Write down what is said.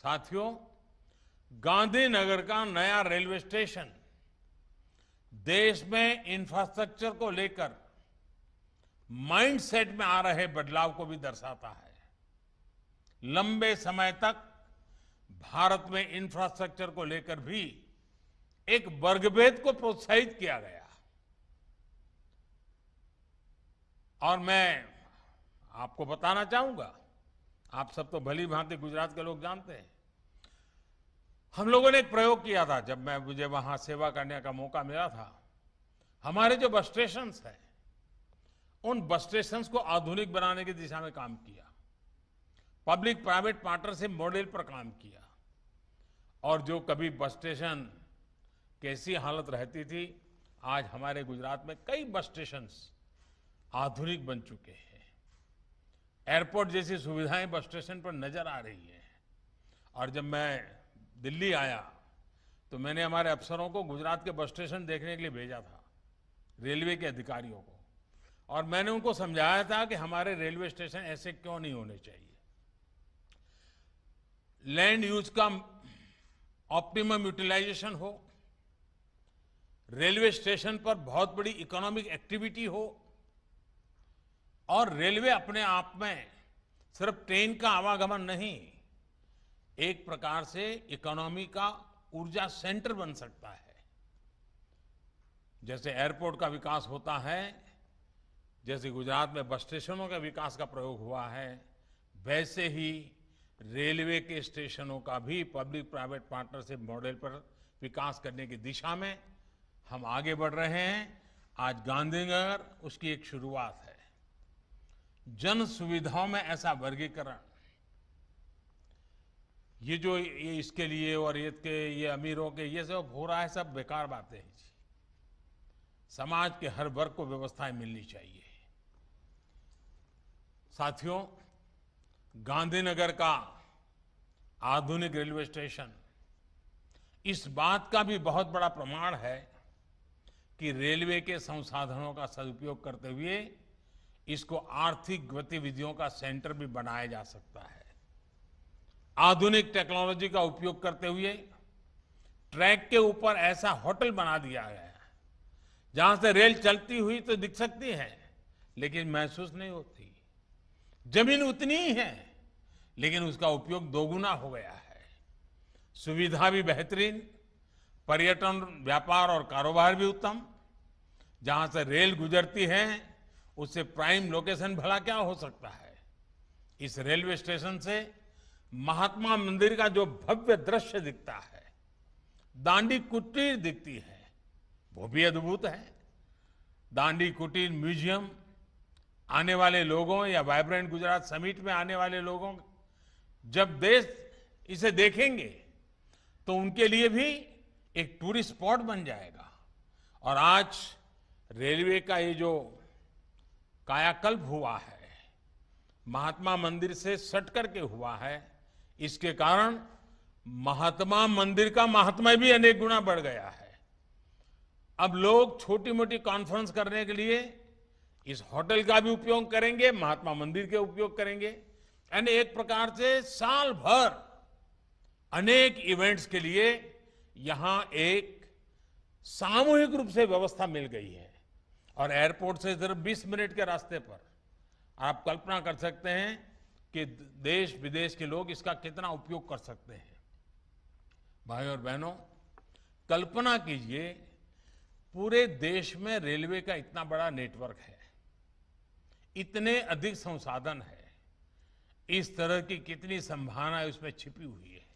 साथियों गांधीनगर का नया रेलवे स्टेशन देश में इंफ्रास्ट्रक्चर को लेकर माइंडसेट में आ रहे बदलाव को भी दर्शाता है लंबे समय तक भारत में इंफ्रास्ट्रक्चर को लेकर भी एक वर्गभेद को प्रोत्साहित किया गया और मैं आपको बताना चाहूंगा आप सब तो भली भांति गुजरात के लोग जानते हैं हम लोगों ने एक प्रयोग किया था जब मैं मुझे वहां सेवा करने का मौका मिला था हमारे जो बस स्टेशन है उन बस स्टेशन को आधुनिक बनाने की दिशा में काम किया पब्लिक प्राइवेट पार्टनरशिप मॉडल पर काम किया और जो कभी बस स्टेशन कैसी हालत रहती थी आज हमारे गुजरात में कई बस स्टेशन आधुनिक बन चुके हैं एयरपोर्ट जैसी सुविधाएं बस स्टेशन पर नजर आ रही हैं और जब मैं दिल्ली आया तो मैंने हमारे अफसरों को गुजरात के बस स्टेशन देखने के लिए भेजा था रेलवे के अधिकारियों को और मैंने उनको समझाया था कि हमारे रेलवे स्टेशन ऐसे क्यों नहीं होने चाहिए लैंड यूज का ऑप्टिमम यूटिलाइजेशन हो रेलवे स्टेशन पर बहुत बड़ी इकोनॉमिक एक्टिविटी हो और रेलवे अपने आप में सिर्फ ट्रेन का आवागमन नहीं एक प्रकार से इकोनॉमी का ऊर्जा सेंटर बन सकता है जैसे एयरपोर्ट का विकास होता है जैसे गुजरात में बस स्टेशनों के विकास का प्रयोग हुआ है वैसे ही रेलवे के स्टेशनों का भी पब्लिक प्राइवेट पार्टनरशिप मॉडल पर विकास करने की दिशा में हम आगे बढ़ रहे हैं आज गांधीनगर उसकी एक शुरुआत है जन सुविधाओं में ऐसा वर्गीकरण ये जो ये इसके लिए और ये के ये अमीरों के ये सब हो रहा है सब बेकार बातें हैं जी समाज के हर वर्ग को व्यवस्थाएं मिलनी चाहिए साथियों गांधीनगर का आधुनिक रेलवे स्टेशन इस बात का भी बहुत बड़ा प्रमाण है कि रेलवे के संसाधनों का सदुपयोग करते हुए इसको आर्थिक गतिविधियों का सेंटर भी बनाया जा सकता है आधुनिक टेक्नोलॉजी का उपयोग करते हुए ट्रैक के ऊपर ऐसा होटल बना दिया गया है जहां से रेल चलती हुई तो दिख सकती है लेकिन महसूस नहीं होती जमीन उतनी ही है लेकिन उसका उपयोग दोगुना हो गया है सुविधा भी बेहतरीन पर्यटन व्यापार और कारोबार भी उत्तम जहां से रेल गुजरती है उससे प्राइम लोकेशन भला क्या हो सकता है इस रेलवे स्टेशन से महात्मा मंदिर का जो भव्य दृश्य दिखता है दांडी कुटीर दिखती है वो भी अद्भुत है दांडी कुटीर म्यूजियम आने वाले लोगों या वाइब्रेंट गुजरात समिट में आने वाले लोगों जब देश इसे देखेंगे तो उनके लिए भी एक टूरिस्ट स्पॉट बन जाएगा और आज रेलवे का ये जो कायाकल्प हुआ है महात्मा मंदिर से सट करके हुआ है इसके कारण महात्मा मंदिर का महात्मा भी अनेक गुना बढ़ गया है अब लोग छोटी मोटी कॉन्फ्रेंस करने के लिए इस होटल का भी उपयोग करेंगे महात्मा मंदिर के उपयोग करेंगे यानी एक प्रकार से साल भर अनेक इवेंट्स के लिए यहां एक सामूहिक रूप से व्यवस्था मिल गई है और एयरपोर्ट से सिर्फ 20 मिनट के रास्ते पर आप कल्पना कर सकते हैं कि देश विदेश के लोग इसका कितना उपयोग कर सकते हैं भाई और बहनों कल्पना कीजिए पूरे देश में रेलवे का इतना बड़ा नेटवर्क है इतने अधिक संसाधन है इस तरह की कितनी संभावनाएं उसमें छिपी हुई है